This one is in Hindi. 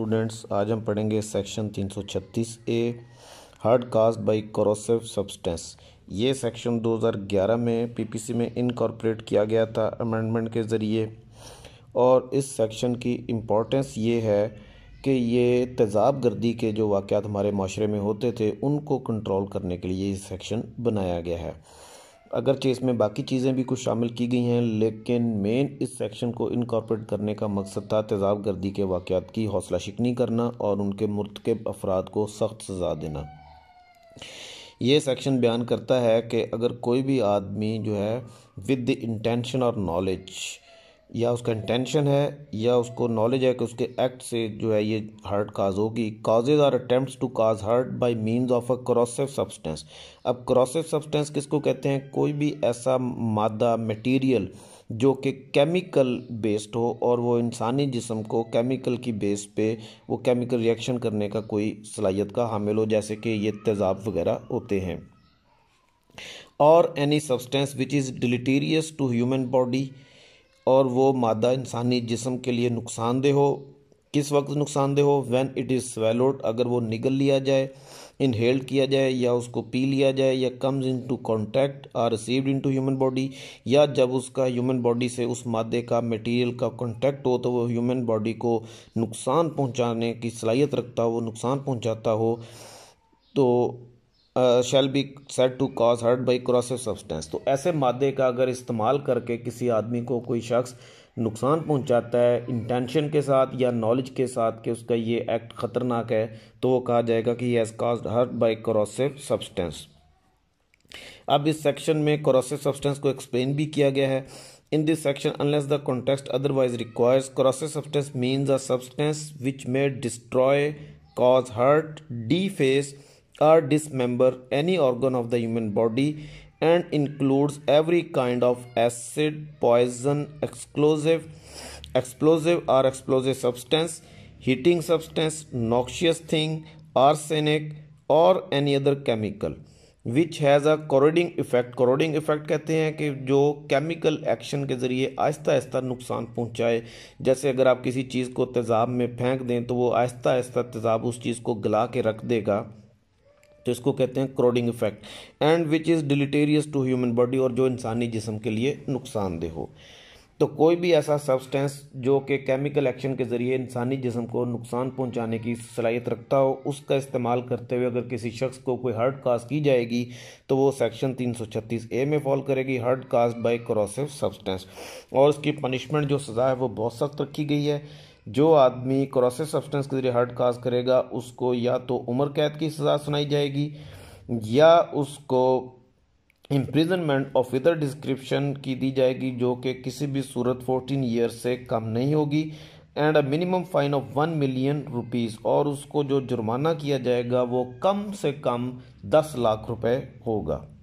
स्टूडेंट्स आज हम पढ़ेंगे section 336 A hurt caused by corrosive substance ये सेक्शन 2011 में पीपीसी में इनकॉर्पोरेट किया गया था अमेंडमेंट के ज़रिए और इस सेक्शन की इम्पोर्टेंस ये है कि ये तेज़ाब गर्दी के जो वाक़ हमारे माशरे में होते थे उनको कंट्रोल करने के लिए ये सेक्शन बनाया गया है अगरचे इसमें बाकी चीज़ें भी कुछ शामिल की गई हैं लेकिन मेन इस सेक्शन को इनकॉर्पोरेट करने का मकसद था तेजाब गर्दी के वाक़ात की हौसला शिकनी करना और उनके मरतकब अफराद को सख्त सज़ा देना ये सेक्शन बयान करता है कि अगर कोई भी आदमी जो है विद द इंटेंशन और नॉलेज या उसका इंटेंशन है या उसको नॉलेज है कि उसके एक्ट से जो है ये हर्ट काज होगी causes or attempt to cause hurt by means of a corrosive substance अब क्रॉसिव सब्सटेंस किसको कहते हैं कोई भी ऐसा मादा मटेरियल जो कि केमिकल बेस्ड हो और वो इंसानी जिसम को केमिकल की बेस पे वो केमिकल रिएक्शन करने का कोई सलाहियत का हामिल हो जैसे कि ये तेज़ाब वगैरह होते हैं और any substance which is deleterious to human body और वो मादा इंसानी जिसम के लिए नुकसानदेह हो किस वक्त नुकसानदेह हो व्हेन इट इज़ स्वेलोड अगर वो निगल लिया जाए इनहेल्ड किया जाए या उसको पी लिया जाए या comes into contact or received into human body या जब उसका ह्यूमन बॉडी से उस मादे का मटेरियल का कॉन्टैक्ट हो तो वो ह्यूमन बॉडी को नुकसान पहुंचाने की सलाहियत रखता हो नुकसान पहुंचाता हो तो shall be said to cause hurt by corrosive substance तो ऐसे मादे का अगर इस्तेमाल करके किसी आदमी को कोई शख्स नुकसान पहुंचाता है इंटेंशन के साथ या नॉलेज के साथ कि उसका ये एक्ट ख़तरनाक है तो वो कहा जाएगा कि येज cause hurt by corrosive substance अब इस सेक्शन में क्रॉसिव सब्सटेंस को एक्सप्लेन भी किया गया है this section unless the the otherwise requires requires substance means a substance which may destroy cause hurt deface or dismember any organ of the human body and includes every kind of acid, poison, explosive, explosive or explosive substance, heating substance, noxious thing, arsenic or any other chemical. Which has a corroding effect corroding effect कहते हैं कि जो केमिकल एक्शन के ज़रिए आहिस्ता आहिस्ता नुकसान पहुँचाए जैसे अगर आप किसी चीज़ को तेज़ाब में फेंक दें तो वो आहिस्ता आहिस्ता तेज़ाब उस चीज़ को गला के रख देगा तो इसको कहते हैं corroding effect and which is deleterious to human body और जो इंसानी जिसम के लिए नुकसानदेह हो तो कोई भी ऐसा सब्सटेंस जो कि केमिकल एक्शन के ज़रिए इंसानी जिसम को नुकसान पहुंचाने की सलाहियत रखता हो उसका इस्तेमाल करते हुए अगर किसी शख्स को कोई हर्ड कास्ट की जाएगी तो वो सेक्शन 336 ए में फॉल करेगी hurt caused by corrosive substance और उसकी पनिशमेंट जो सज़ा है वो बहुत सख्त रखी गई है जो आदमी क्रोसेस सब्सटेंस के जरिए हर्ट काज करेगा उसको या तो उम्र कैद की सज़ा सुनाई जाएगी या उसको इम्प्रिजनमेंट ऑफ इधर डिस्क्रिप्शन की दी जाएगी जो कि किसी भी सूरत 14 ईयर से कम नहीं होगी and a minimum fine of one million rupees और उसको जो जुर्माना किया जाएगा वो कम से कम दस लाख रुपए होगा